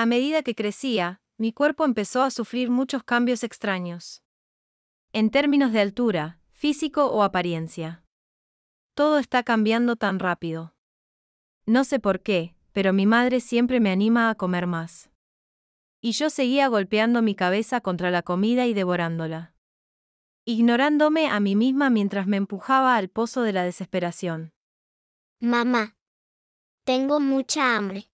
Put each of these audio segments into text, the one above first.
A medida que crecía, mi cuerpo empezó a sufrir muchos cambios extraños. En términos de altura, físico o apariencia. Todo está cambiando tan rápido. No sé por qué, pero mi madre siempre me anima a comer más. Y yo seguía golpeando mi cabeza contra la comida y devorándola. Ignorándome a mí misma mientras me empujaba al pozo de la desesperación. Mamá. Tengo mucha hambre.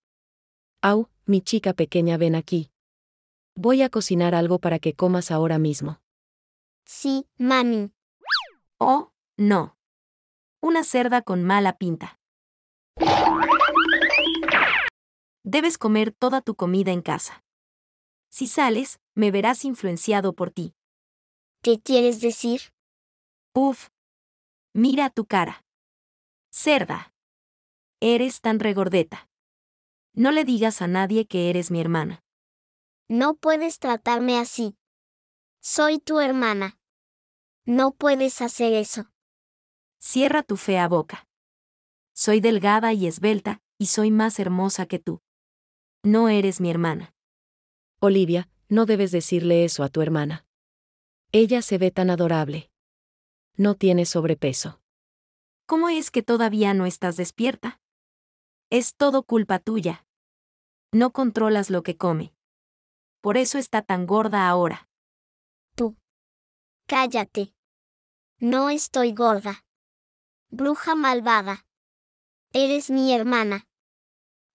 Au, mi chica pequeña, ven aquí. Voy a cocinar algo para que comas ahora mismo. Sí, mami. Oh, no. Una cerda con mala pinta. Debes comer toda tu comida en casa. Si sales, me verás influenciado por ti. ¿Qué quieres decir? Uf. Mira tu cara. Cerda. Eres tan regordeta. No le digas a nadie que eres mi hermana. No puedes tratarme así. Soy tu hermana. No puedes hacer eso. Cierra tu fea boca. Soy delgada y esbelta, y soy más hermosa que tú. No eres mi hermana. Olivia, no debes decirle eso a tu hermana. Ella se ve tan adorable. No tiene sobrepeso. ¿Cómo es que todavía no estás despierta? Es todo culpa tuya no controlas lo que come. Por eso está tan gorda ahora. Tú. Cállate. No estoy gorda. Bruja malvada. Eres mi hermana.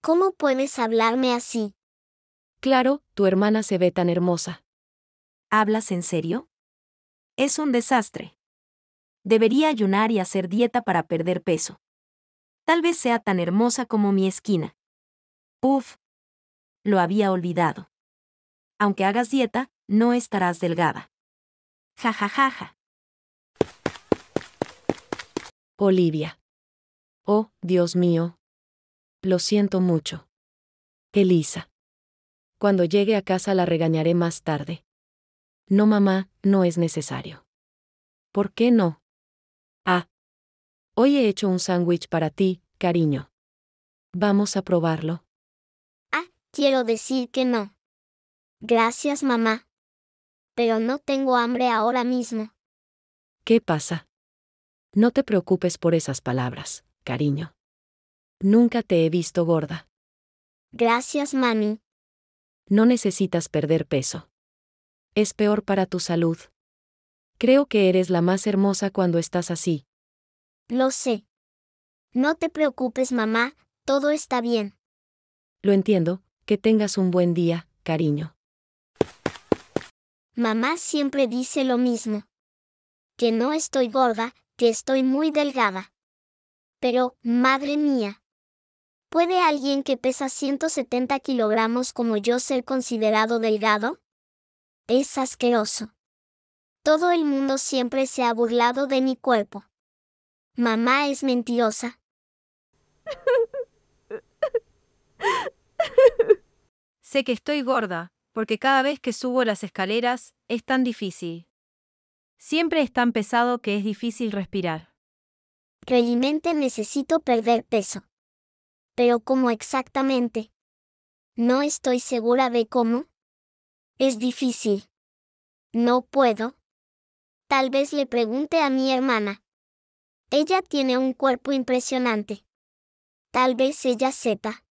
¿Cómo puedes hablarme así? Claro, tu hermana se ve tan hermosa. ¿Hablas en serio? Es un desastre. Debería ayunar y hacer dieta para perder peso. Tal vez sea tan hermosa como mi esquina. Uf, lo había olvidado. Aunque hagas dieta, no estarás delgada. Ja Olivia. Oh, Dios mío. Lo siento mucho. Elisa. Cuando llegue a casa la regañaré más tarde. No, mamá, no es necesario. ¿Por qué no? Ah. Hoy he hecho un sándwich para ti, cariño. Vamos a probarlo. Quiero decir que no. Gracias, mamá. Pero no tengo hambre ahora mismo. ¿Qué pasa? No te preocupes por esas palabras, cariño. Nunca te he visto gorda. Gracias, mami. No necesitas perder peso. Es peor para tu salud. Creo que eres la más hermosa cuando estás así. Lo sé. No te preocupes, mamá, todo está bien. Lo entiendo, que tengas un buen día, cariño. Mamá siempre dice lo mismo. Que no estoy gorda, que estoy muy delgada. Pero, madre mía. ¿Puede alguien que pesa 170 kilogramos como yo ser considerado delgado? Es asqueroso. Todo el mundo siempre se ha burlado de mi cuerpo. Mamá es mentirosa. sé que estoy gorda, porque cada vez que subo las escaleras, es tan difícil. Siempre es tan pesado que es difícil respirar. Realmente necesito perder peso. Pero ¿cómo exactamente? No estoy segura de cómo. Es difícil. No puedo. Tal vez le pregunte a mi hermana. Ella tiene un cuerpo impresionante. Tal vez ella sepa.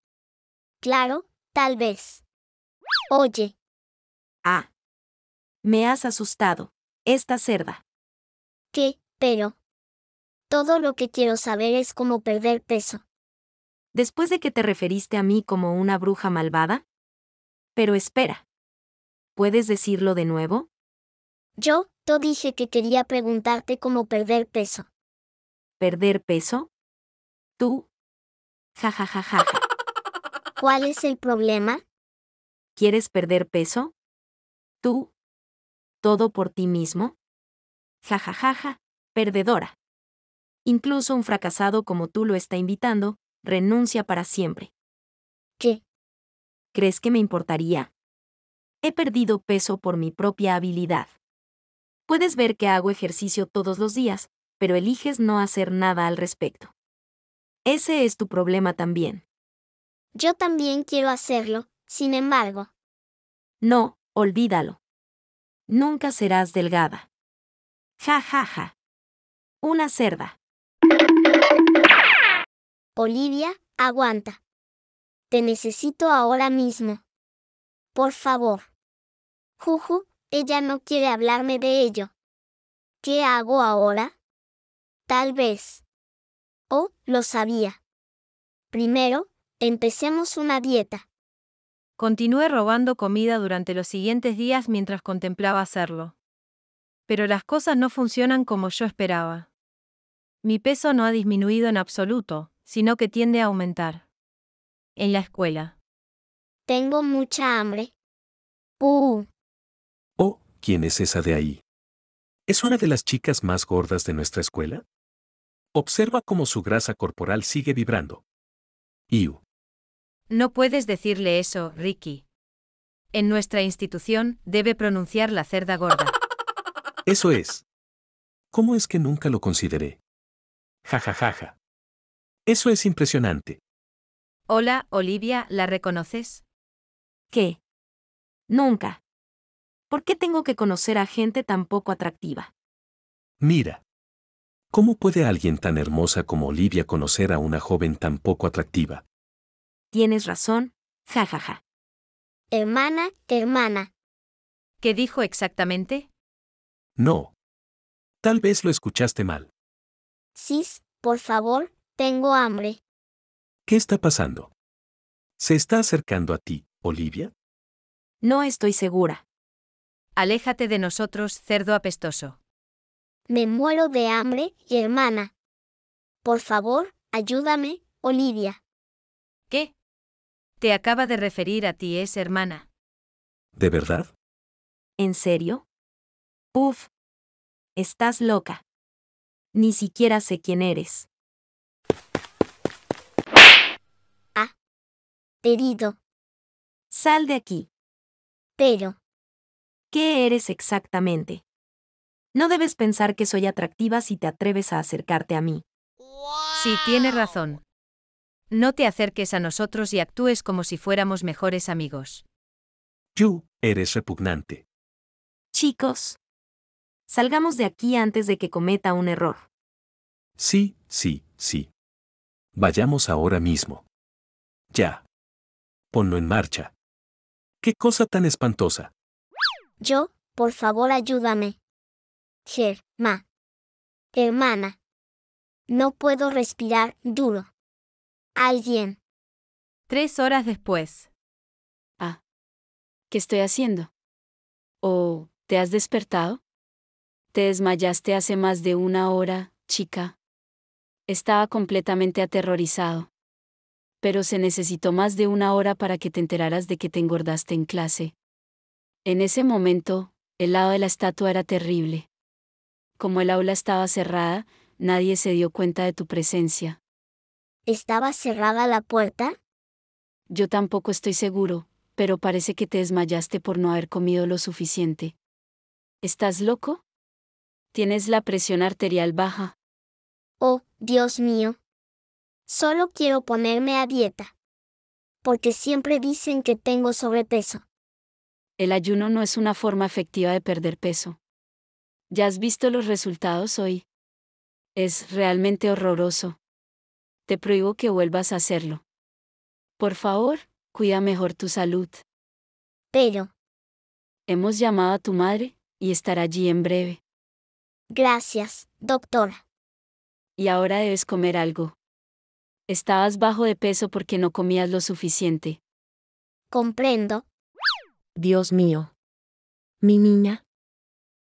Claro, tal vez. Oye. Ah. Me has asustado, esta cerda. ¿Qué? Pero... Todo lo que quiero saber es cómo perder peso. Después de que te referiste a mí como una bruja malvada? Pero espera. ¿Puedes decirlo de nuevo? Yo, te dije que quería preguntarte cómo perder peso. ¿Perder peso? Tú. Ja ja ja ja. ja. ¿Cuál es el problema? ¿Quieres perder peso? ¿Tú? ¿Todo por ti mismo? Ja ja ja ja, perdedora. Incluso un fracasado como tú lo está invitando, renuncia para siempre. ¿Qué? ¿Crees que me importaría? He perdido peso por mi propia habilidad. Puedes ver que hago ejercicio todos los días, pero eliges no hacer nada al respecto. Ese es tu problema también. Yo también quiero hacerlo, sin embargo. No, olvídalo. Nunca serás delgada. Ja, ja, ja. Una cerda. Olivia, aguanta. Te necesito ahora mismo. Por favor. Juju, ella no quiere hablarme de ello. ¿Qué hago ahora? Tal vez. Oh, lo sabía. Primero, Empecemos una dieta. Continué robando comida durante los siguientes días mientras contemplaba hacerlo. Pero las cosas no funcionan como yo esperaba. Mi peso no ha disminuido en absoluto, sino que tiende a aumentar. En la escuela. Tengo mucha hambre. Uh. Oh, ¿quién es esa de ahí? ¿Es una de las chicas más gordas de nuestra escuela? Observa cómo su grasa corporal sigue vibrando. Iu. No puedes decirle eso, Ricky. En nuestra institución, debe pronunciar la cerda gorda. Eso es. ¿Cómo es que nunca lo consideré? Ja ja ja ja. Eso es impresionante. Hola, Olivia, ¿la reconoces? ¿Qué? Nunca. ¿Por qué tengo que conocer a gente tan poco atractiva? Mira. ¿Cómo puede alguien tan hermosa como Olivia conocer a una joven tan poco atractiva? Tienes razón, jajaja. Ja, ja. Hermana, hermana. ¿Qué dijo exactamente? No. Tal vez lo escuchaste mal. Sis, por favor, tengo hambre. ¿Qué está pasando? ¿Se está acercando a ti, Olivia? No estoy segura. Aléjate de nosotros, cerdo apestoso. Me muero de hambre, hermana. Por favor, ayúdame, Olivia. Te acaba de referir a ti es hermana. ¿De verdad? ¿En serio? Uf. Estás loca. Ni siquiera sé quién eres. Ah. Pedido. Sal de aquí. Pero. ¿Qué eres exactamente? No debes pensar que soy atractiva si te atreves a acercarte a mí. Sí, tiene razón. No te acerques a nosotros y actúes como si fuéramos mejores amigos. Yu, eres repugnante. Chicos. Salgamos de aquí antes de que cometa un error. Sí, sí, sí. Vayamos ahora mismo. Ya. Ponlo en marcha. ¿Qué cosa tan espantosa? Yo, por favor, ayúdame. Germa. Hermana. No puedo respirar duro alguien. Tres horas después. Ah. ¿Qué estoy haciendo? oh, te has despertado? Te desmayaste hace más de una hora, chica. Estaba completamente aterrorizado. Pero se necesitó más de una hora para que te enteraras de que te engordaste en clase. En ese momento, el lado de la estatua era terrible. Como el aula estaba cerrada, nadie se dio cuenta de tu presencia. ¿Estaba cerrada la puerta? Yo tampoco estoy seguro, pero parece que te desmayaste por no haber comido lo suficiente. ¿Estás loco? Tienes la presión arterial baja. Oh, Dios mío. Solo quiero ponerme a dieta. Porque siempre dicen que tengo sobrepeso. El ayuno no es una forma efectiva de perder peso. ¿Ya has visto los resultados hoy? Es realmente horroroso te prohíbo que vuelvas a hacerlo. Por favor, cuida mejor tu salud. Pero. Hemos llamado a tu madre, y estará allí en breve. Gracias, doctora. Y ahora debes comer algo. Estabas bajo de peso porque no comías lo suficiente. Comprendo. Dios mío. Mi niña.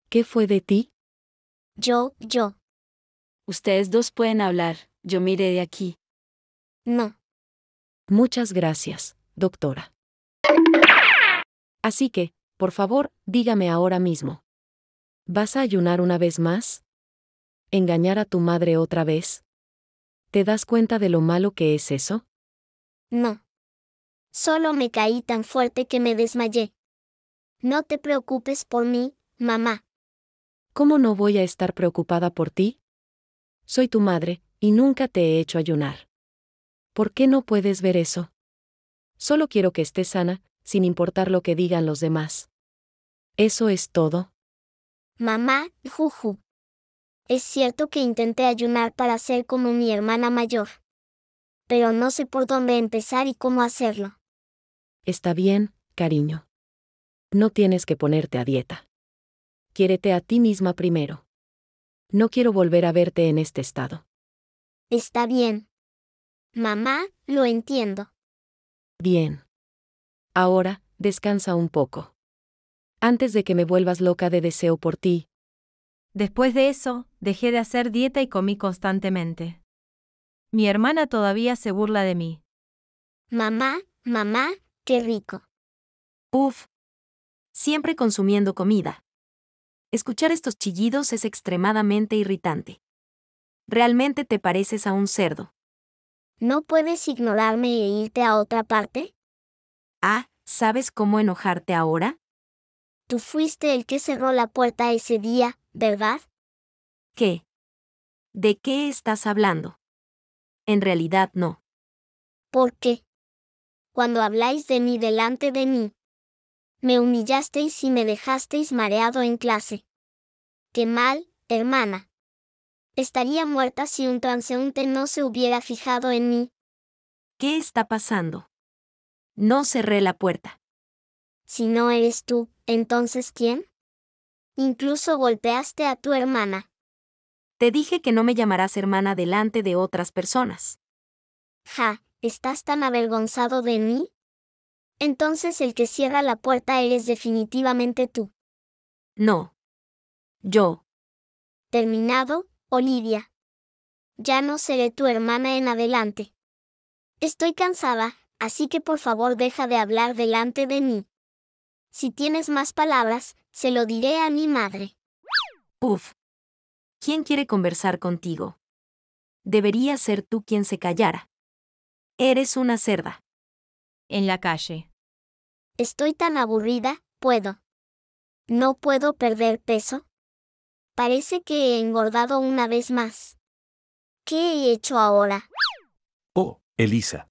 ¿Qué fue de ti? Yo, yo. Ustedes dos pueden hablar, yo miré de aquí. No. Muchas gracias, doctora. Así que, por favor, dígame ahora mismo. ¿Vas a ayunar una vez más? ¿Engañar a tu madre otra vez? ¿Te das cuenta de lo malo que es eso? No. Solo me caí tan fuerte que me desmayé. No te preocupes por mí, mamá. ¿Cómo no voy a estar preocupada por ti? Soy tu madre, y nunca te he hecho ayunar. ¿Por qué no puedes ver eso? Solo quiero que estés sana, sin importar lo que digan los demás. ¿Eso es todo? Mamá, Juju. Es cierto que intenté ayunar para ser como mi hermana mayor. Pero no sé por dónde empezar y cómo hacerlo. Está bien, cariño. No tienes que ponerte a dieta. Quiérete a ti misma primero. No quiero volver a verte en este estado. Está bien. Mamá, lo entiendo. Bien. Ahora, descansa un poco. Antes de que me vuelvas loca de deseo por ti. Después de eso, dejé de hacer dieta y comí constantemente. Mi hermana todavía se burla de mí. Mamá, mamá, qué rico. Uf. Siempre consumiendo comida. Escuchar estos chillidos es extremadamente irritante realmente te pareces a un cerdo. ¿No puedes ignorarme e irte a otra parte? Ah, ¿sabes cómo enojarte ahora? Tú fuiste el que cerró la puerta ese día, ¿verdad? ¿Qué? ¿De qué estás hablando? En realidad no. ¿Por qué? Cuando habláis de mí delante de mí, me humillasteis y me dejasteis mareado en clase. Qué mal, hermana. Estaría muerta si un transeúnte no se hubiera fijado en mí. ¿Qué está pasando? No cerré la puerta. Si no eres tú, entonces ¿quién? Incluso golpeaste a tu hermana. Te dije que no me llamarás hermana delante de otras personas. Ja, ¿estás tan avergonzado de mí? Entonces el que cierra la puerta eres definitivamente tú. No. Yo. Terminado, Olivia. Ya no seré tu hermana en adelante. Estoy cansada, así que por favor deja de hablar delante de mí. Si tienes más palabras, se lo diré a mi madre. Uf. ¿Quién quiere conversar contigo? Debería ser tú quien se callara. Eres una cerda. En la calle. Estoy tan aburrida, puedo. No puedo perder peso. Parece que he engordado una vez más. ¿Qué he hecho ahora? Oh, Elisa.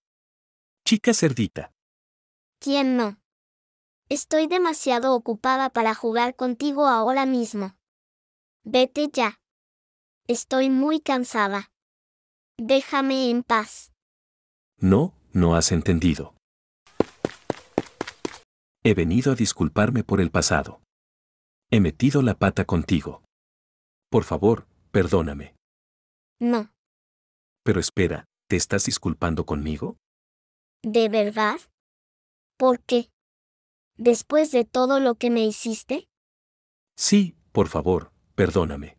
Chica cerdita. ¿Quién no? Estoy demasiado ocupada para jugar contigo ahora mismo. Vete ya. Estoy muy cansada. Déjame en paz. No, no has entendido. He venido a disculparme por el pasado. He metido la pata contigo. Por favor, perdóname. No. Pero espera, ¿te estás disculpando conmigo? ¿De verdad? ¿Por qué? ¿Después de todo lo que me hiciste? Sí, por favor, perdóname.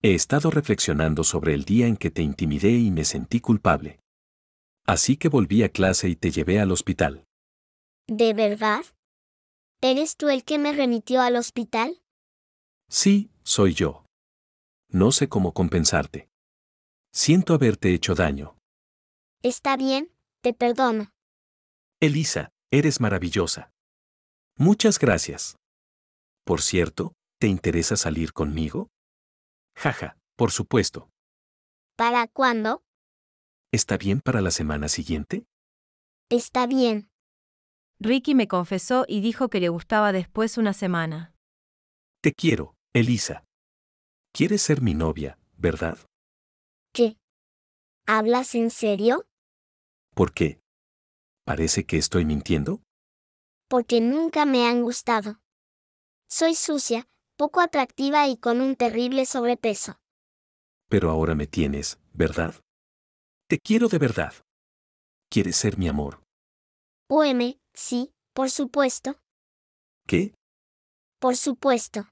He estado reflexionando sobre el día en que te intimidé y me sentí culpable. Así que volví a clase y te llevé al hospital. ¿De verdad? ¿Eres tú el que me remitió al hospital? Sí, soy yo no sé cómo compensarte. Siento haberte hecho daño. Está bien, te perdono. Elisa, eres maravillosa. Muchas gracias. Por cierto, ¿te interesa salir conmigo? Jaja, por supuesto. ¿Para cuándo? ¿Está bien para la semana siguiente? Está bien. Ricky me confesó y dijo que le gustaba después una semana. Te quiero, Elisa. Quieres ser mi novia, ¿verdad? ¿Qué? ¿Hablas en serio? ¿Por qué? ¿Parece que estoy mintiendo? Porque nunca me han gustado. Soy sucia, poco atractiva y con un terrible sobrepeso. Pero ahora me tienes, ¿verdad? Te quiero de verdad. ¿Quieres ser mi amor? OM, sí, por supuesto. ¿Qué? Por supuesto.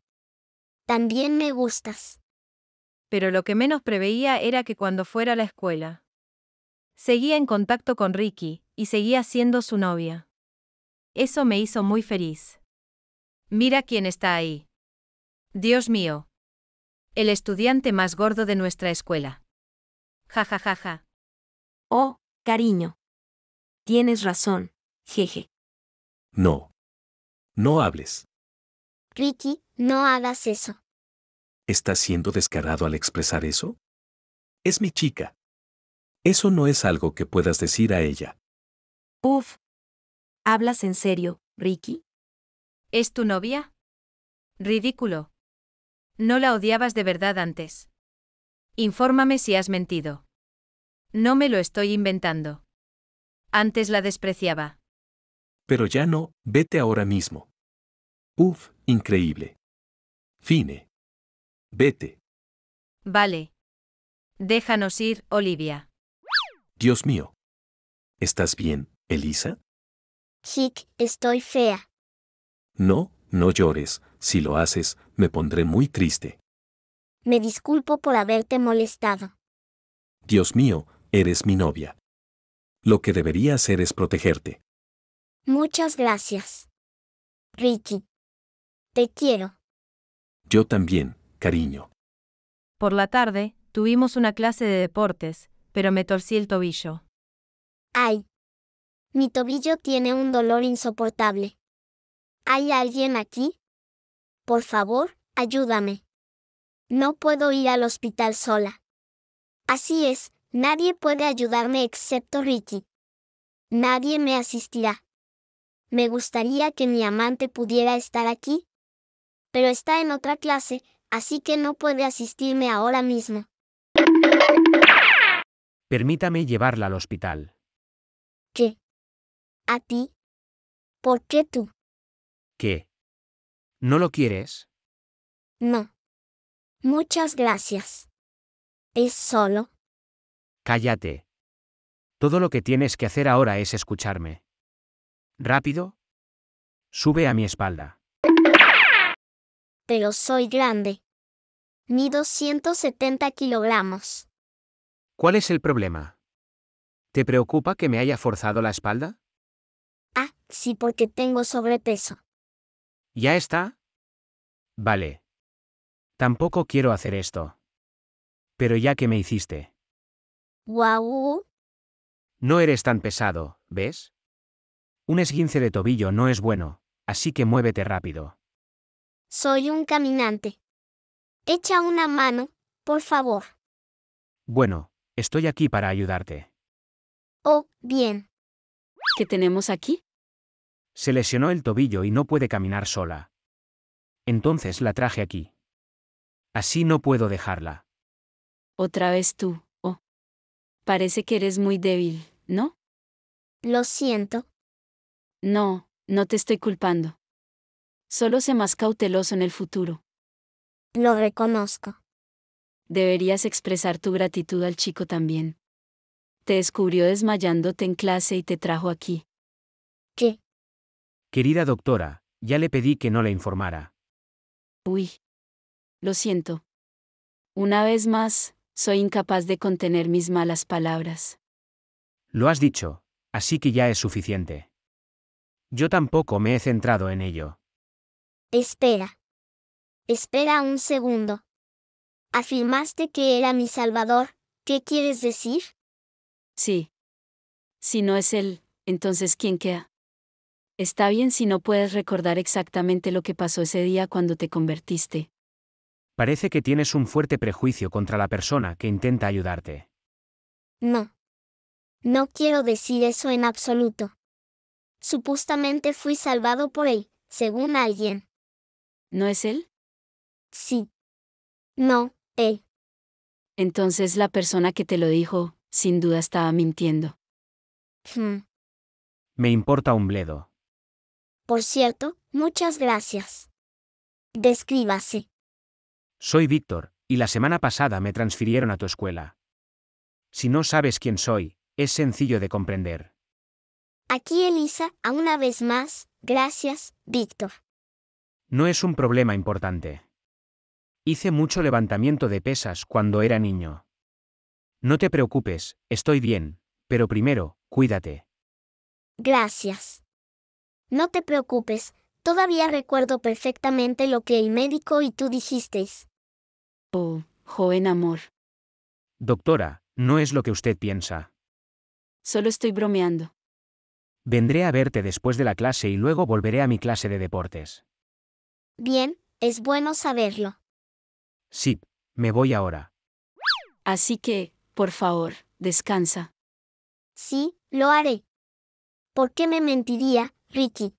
También me gustas. Pero lo que menos preveía era que cuando fuera a la escuela. Seguía en contacto con Ricky, y seguía siendo su novia. Eso me hizo muy feliz. Mira quién está ahí. Dios mío. El estudiante más gordo de nuestra escuela. Ja ja ja Oh, cariño. Tienes razón, jeje. No. No hables. Ricky, no hagas eso. ¿Estás siendo descarado al expresar eso? Es mi chica. Eso no es algo que puedas decir a ella. Uf. ¿Hablas en serio, Ricky? ¿Es tu novia? Ridículo. No la odiabas de verdad antes. Infórmame si has mentido. No me lo estoy inventando. Antes la despreciaba. Pero ya no, vete ahora mismo. Uf, Increíble. Fine. Vete. Vale. Déjanos ir, Olivia. Dios mío. ¿Estás bien, Elisa? Chic, estoy fea. No, no llores. Si lo haces, me pondré muy triste. Me disculpo por haberte molestado. Dios mío, eres mi novia. Lo que debería hacer es protegerte. Muchas gracias. Ricky. Te quiero. Yo también, cariño. Por la tarde, tuvimos una clase de deportes, pero me torcí el tobillo. Ay. Mi tobillo tiene un dolor insoportable. ¿Hay alguien aquí? Por favor, ayúdame. No puedo ir al hospital sola. Así es, nadie puede ayudarme excepto Ricky. Nadie me asistirá. Me gustaría que mi amante pudiera estar aquí, pero está en otra clase, así que no puede asistirme ahora mismo. Permítame llevarla al hospital. ¿Qué? ¿A ti? ¿Por qué tú? ¿Qué? ¿No lo quieres? No. Muchas gracias. ¿Es solo? Cállate. Todo lo que tienes que hacer ahora es escucharme. Rápido. Sube a mi espalda pero soy grande. Ni 270 kilogramos. ¿Cuál es el problema? ¿Te preocupa que me haya forzado la espalda? Ah, sí, porque tengo sobrepeso. ¿Ya está? Vale. Tampoco quiero hacer esto. Pero ya que me hiciste. ¡Guau! No eres tan pesado, ¿ves? Un esguince de tobillo no es bueno, así que muévete rápido. Soy un caminante. Echa una mano, por favor. Bueno, estoy aquí para ayudarte. Oh, bien. ¿Qué tenemos aquí? Se lesionó el tobillo y no puede caminar sola. Entonces la traje aquí. Así no puedo dejarla. Otra vez tú, oh. Parece que eres muy débil, ¿no? Lo siento. No, no te estoy culpando. Solo sé más cauteloso en el futuro. Lo reconozco. Deberías expresar tu gratitud al chico también. Te descubrió desmayándote en clase y te trajo aquí. ¿Qué? Querida doctora, ya le pedí que no le informara. Uy. Lo siento. Una vez más, soy incapaz de contener mis malas palabras. Lo has dicho, así que ya es suficiente. Yo tampoco me he centrado en ello. Espera. Espera un segundo. Afirmaste que era mi Salvador, ¿qué quieres decir? Sí. Si no es él, entonces ¿quién queda? Está bien si no puedes recordar exactamente lo que pasó ese día cuando te convertiste. Parece que tienes un fuerte prejuicio contra la persona que intenta ayudarte. No. No quiero decir eso en absoluto. Supuestamente fui salvado por él, según alguien. ¿No es él? Sí. No, él. Entonces la persona que te lo dijo, sin duda estaba mintiendo. Hmm. Me importa un bledo. Por cierto, muchas gracias. Descríbase. Soy Víctor, y la semana pasada me transfirieron a tu escuela. Si no sabes quién soy, es sencillo de comprender. Aquí Elisa, a una vez más, gracias, Víctor. No es un problema importante. Hice mucho levantamiento de pesas cuando era niño. No te preocupes, estoy bien, pero primero, cuídate. Gracias. No te preocupes, todavía recuerdo perfectamente lo que el médico y tú dijisteis. Oh, joven amor. Doctora, no es lo que usted piensa. Solo estoy bromeando. Vendré a verte después de la clase y luego volveré a mi clase de deportes. Bien, es bueno saberlo. Sí, me voy ahora. Así que, por favor, descansa. Sí, lo haré. ¿Por qué me mentiría, Ricky?